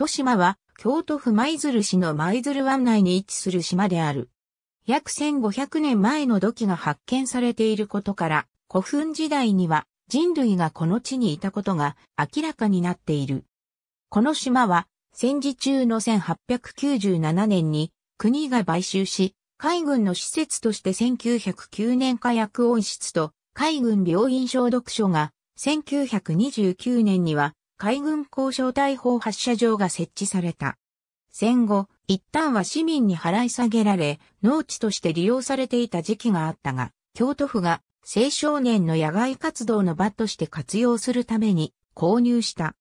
豊島は、京都府舞鶴市の舞鶴湾内に位置する島である。約1500年前の土器が発見されていることから、古墳時代には人類がこの地にいたことが明らかになっている。この島は、戦時中の1897年に国が買収し、海軍の施設として1909年火薬温室と海軍病院消毒所が1929年には海軍交渉大砲発射場が設置された。戦後、一旦は市民に払い下げられ、農地として利用されていた時期があったが、京都府が青少年の野外活動の場として活用するために購入した。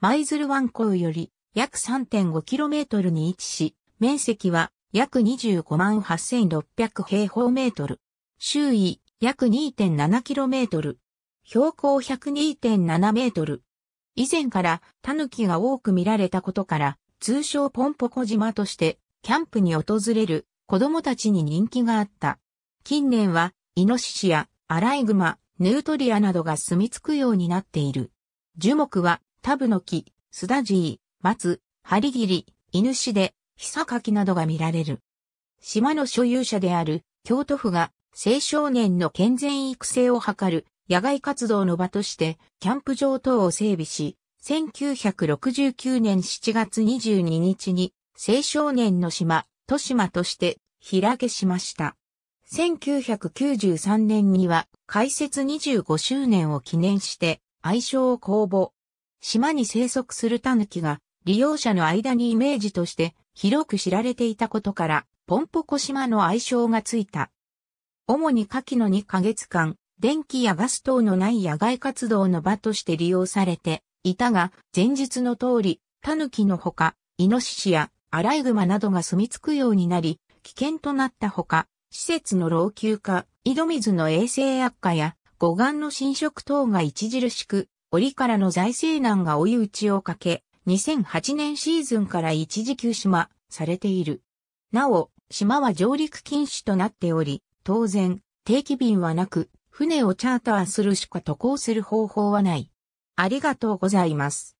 舞鶴湾港より約 3.5km に位置し、面積は約25万8600平方メートル。周囲約 2.7km。標高102.7メートル。以前から狸が多く見られたことから、通称ポンポコ島として、キャンプに訪れる子供たちに人気があった。近年は、イノシシやアライグマ、ヌートリアなどが住み着くようになっている。樹木は、タブノキ、スダジー、松、ハリギリ、イヌシデ、ヒサカキなどが見られる。島の所有者である京都府が青少年の健全育成を図る野外活動の場として、キャンプ場等を整備し、1969年7月22日に、青少年の島、都島として、開けしました。1993年には、開設25周年を記念して、愛称を公募。島に生息するタヌキが、利用者の間にイメージとして、広く知られていたことから、ポンポコ島の愛称がついた。主に夏季の2ヶ月間、電気やガス等のない野外活動の場として利用されていたが、前述の通り、タヌキのほか、イノシシやアライグマなどが住み着くようになり、危険となったほか、施設の老朽化、井戸水の衛生悪化や、護岸の侵食等が著しく、折からの財政難が追い打ちをかけ、2008年シーズンから一時休島されている。なお、島は上陸禁止となっており、当然、定期便はなく、船をチャーターするしか渡航する方法はない。ありがとうございます。